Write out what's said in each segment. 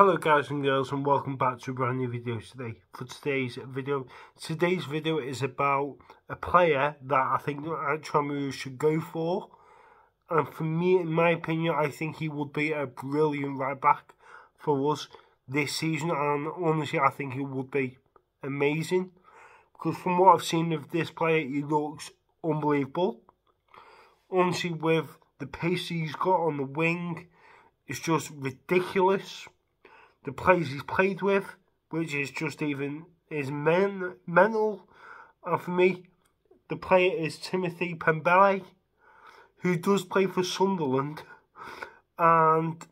Hello guys and girls and welcome back to a brand new video today. For today's video, today's video is about a player that I think Tramu should go for. And for me, in my opinion, I think he would be a brilliant right back for us this season. And honestly, I think he would be amazing. Because from what I've seen of this player, he looks unbelievable. Honestly, with the pace he's got on the wing, it's just ridiculous the players he's played with, which is just even is men mental. And for me, the player is Timothy Pembele, who does play for Sunderland, and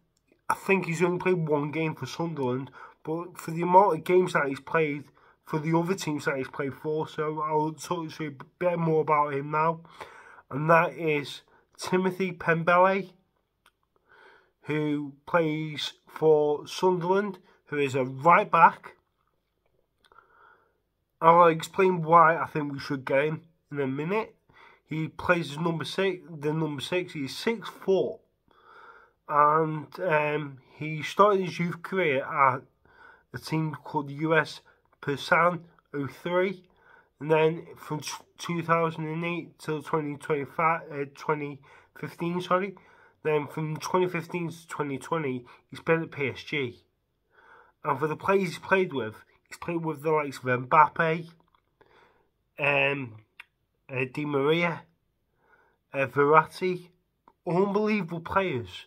I think he's only played one game for Sunderland. But for the amount of games that he's played, for the other teams that he's played for, so I'll talk to you a bit more about him now. And that is Timothy Pembele, who plays for Sunderland, who is a right back. I'll explain why I think we should get him in a minute. He plays as number six, the number six. He's six foot, and um, he started his youth career at a team called US Persan 03. And then from 2008 till 2025, uh, 2015, sorry, then from 2015 to 2020, he spent at PSG. And for the players he's played with, he's played with the likes of Mbappe, um, uh, Di Maria, uh, Verratti, unbelievable players.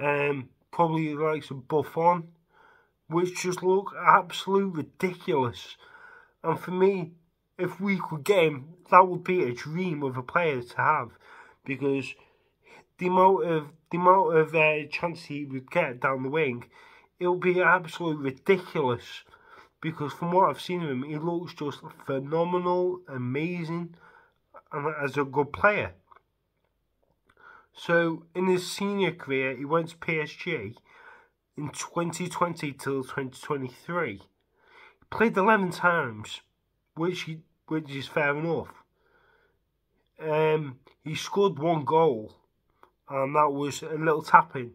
Um, probably the likes of Buffon, which just look absolute ridiculous. And for me, if we could get him, that would be a dream of a player to have because the amount of the amount of uh, chance he would get down the wing, it would be absolutely ridiculous. Because from what I've seen of him, he looks just phenomenal, amazing, and as a good player. So in his senior career, he went to PSG in 2020 till 2023. He played 11 times, which he, which is fair enough. Um, he scored one goal and that was a little tapping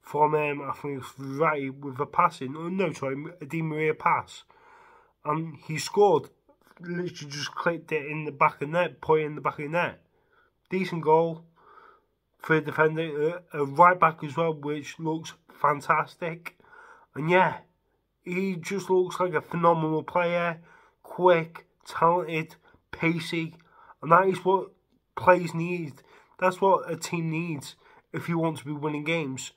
from um, I think right with a passing, oh, no, sorry, a Di Maria pass, and he scored. Literally just clicked it in the back of net, put it in the back of net. Decent goal for a defender, a, a right back as well, which looks fantastic. And yeah, he just looks like a phenomenal player, quick, talented, pacey, and that is what players need. That's what a team needs if you want to be winning games.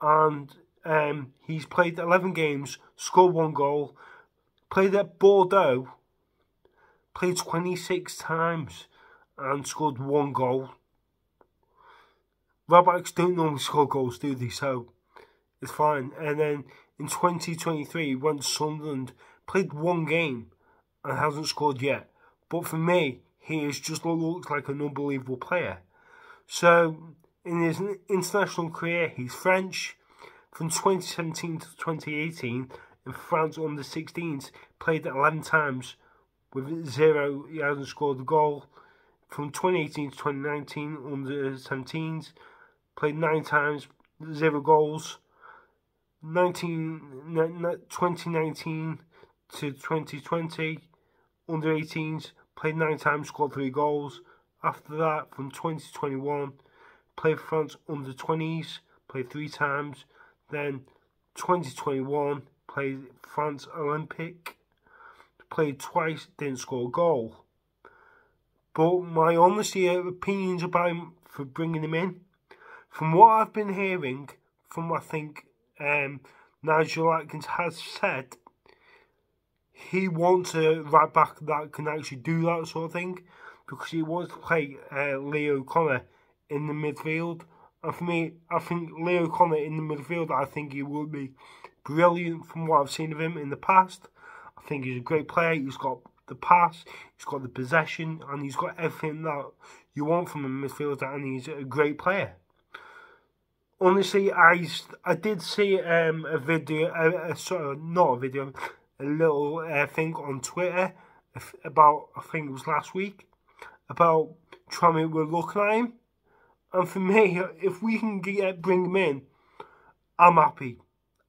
And um, he's played 11 games, scored one goal, played at Bordeaux, played 26 times, and scored one goal. Rabbits don't normally score goals, do they? So it's fine. And then in 2023, went to Sunderland, played one game, and hasn't scored yet. But for me, he has just looks like an unbelievable player. So in his international career, he's French. From 2017 to 2018, in France under 16s, played 11 times with zero. He hasn't scored a goal. From 2018 to 2019, under 17s, played nine times, zero goals. 19, 2019 to 2020, under 18s, played nine times, scored three goals. After that, from twenty twenty one, played France under 20s, played three times. Then 2021, played France Olympic, played twice, didn't score a goal. But my honest opinions about him for bringing him in, from what I've been hearing, from I think um, Nigel Atkins has said, he wants a right back that can actually do that sort of thing because he wants to play uh, Leo Connor in the midfield. And for me, I think Leo Connor in the midfield, I think he would be brilliant from what I've seen of him in the past. I think he's a great player. He's got the pass, he's got the possession, and he's got everything that you want from a midfielder, and he's a great player. Honestly, I, I did see um, a video, a, a, sorry, not a video, a little uh, thing on Twitter about, I think it was last week, about Tranmere were look like. him. And for me, if we can get bring him in, I'm happy.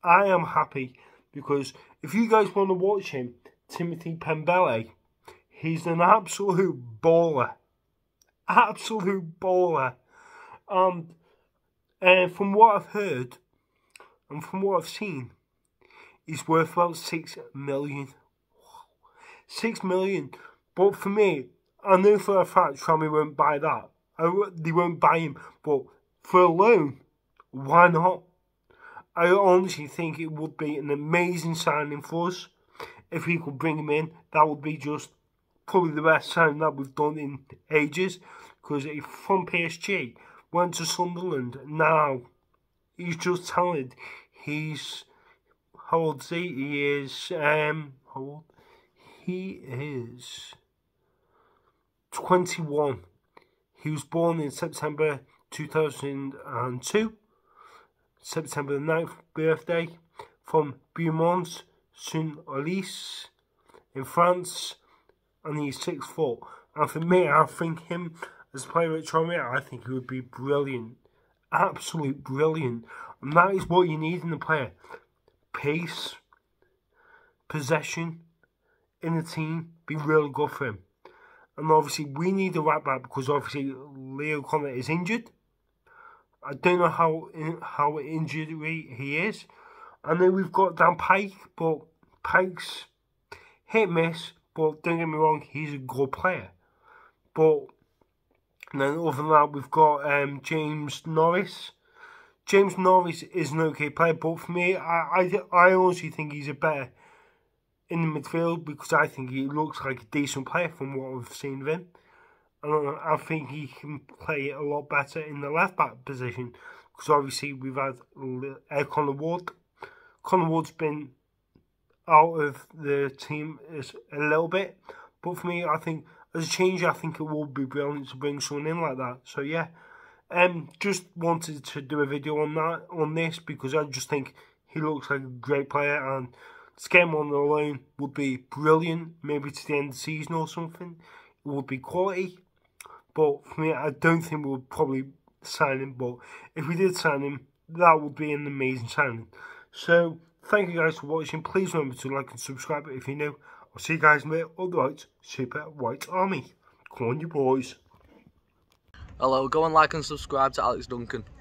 I am happy because if you guys want to watch him, Timothy Pembele, he's an absolute baller. Absolute baller. And uh, from what I've heard and from what I've seen, he's worth about six million. Six million. But for me, I knew for a fact Sammy won't buy that. I, they won't buy him, but for a loan, why not? I honestly think it would be an amazing signing for us if we could bring him in. That would be just probably the best signing that we've done in ages because he from PSG, went to Sunderland. Now he's just talented. He's how old is he? He is um how old? He is 21. He was born in September 2002, September 9th birthday, from Beaumont Saint Oise in France, and he's six foot. And for me, I think him as a player at Tranmere, I think he would be brilliant, absolute brilliant. And that is what you need in the player: pace, possession, in the team. Be real good for him. And obviously, we need a right back because obviously Leo Connor is injured. I don't know how how injured he is. And then we've got Dan Pike, but Pike's hit miss. But don't get me wrong, he's a good player. But then other than that, we've got um, James Norris. James Norris is an okay player, but for me, I I, I honestly think he's a better in the midfield because I think he looks like a decent player from what I've seen of him. And I think he can play a lot better in the left back position because obviously we've had uh, Connor Ward. Connor Ward's been out of the team a little bit, but for me, I think as a change, I think it would be brilliant to bring someone in like that. So yeah, um, just wanted to do a video on that on this because I just think he looks like a great player and just get him on the line would be brilliant. Maybe to the end of the season or something. It would be quality. But for me, I don't think we would probably sign him. But if we did sign him, that would be an amazing signing. So, thank you guys for watching. Please remember to like and subscribe if you're new. I'll see you guys in the otherwise Super White Army. Come on, you boys. Hello, go and like and subscribe to Alex Duncan.